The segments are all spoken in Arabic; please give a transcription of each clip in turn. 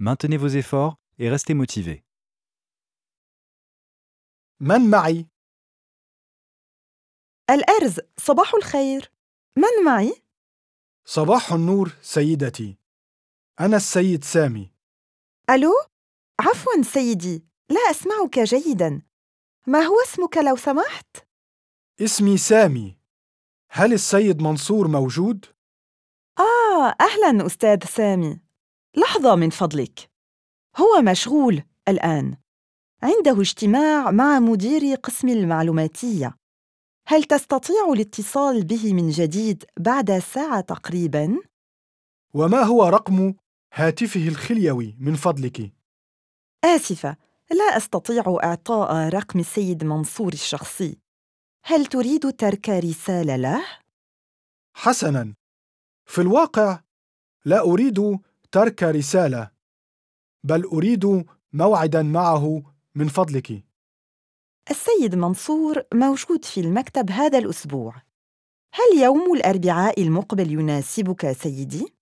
Maintenez vos efforts et restez motivés. من معي؟ الأرز صباح الخير من معي؟ صباح النور سيدتي أنا السيد سامي ألو؟ عفوا سيدي لا أسمعك جيدا ما هو اسمك لو سمحت؟ اسمي سامي هل السيد منصور موجود؟ آه أهلا أستاذ سامي لحظة من فضلك هو مشغول الآن عنده اجتماع مع مدير قسم المعلوماتية هل تستطيع الاتصال به من جديد بعد ساعة تقريباً؟ وما هو رقم هاتفه الخليوي من فضلك؟ آسفة، لا أستطيع إعطاء رقم السيد منصور الشخصي. هل تريد ترك رسالة له؟ حسناً، في الواقع لا أريد ترك رسالة بل أريد موعدا معه من فضلك السيد منصور موجود في المكتب هذا الأسبوع هل يوم الأربعاء المقبل يناسبك سيدي؟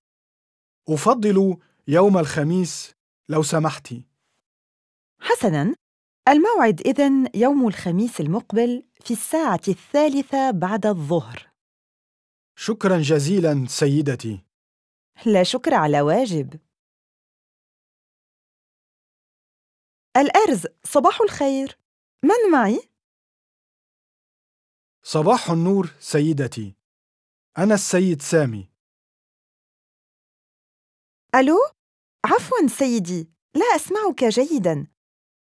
أفضل يوم الخميس لو سمحت حسناً الموعد إذن يوم الخميس المقبل في الساعة الثالثة بعد الظهر شكراً جزيلاً سيدتي لا شكر على واجب الأرز صباح الخير من معي؟ صباح النور سيدتي أنا السيد سامي ألو؟ عفوا سيدي لا أسمعك جيدا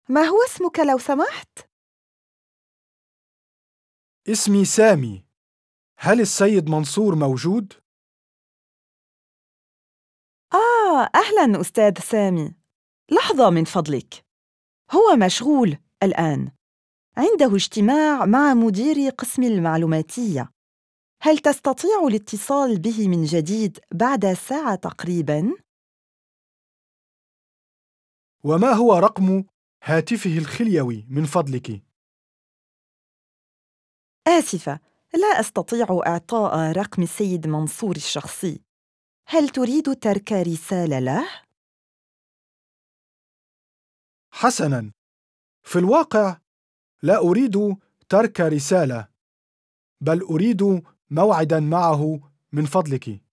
ما هو اسمك لو سمحت؟ اسمي سامي هل السيد منصور موجود؟ آه أهلاً أستاذ سامي لحظة من فضلك هو مشغول الآن عنده اجتماع مع مدير قسم المعلوماتية هل تستطيع الاتصال به من جديد بعد ساعة تقريباً؟ وما هو رقم هاتفه الخليوي من فضلك؟ آسفة، لا أستطيع إعطاء رقم السيد منصور الشخصي. هل تريد ترك رسالة له؟ حسناً، في الواقع لا أريد ترك رسالة، بل أريد موعداً معه من فضلك.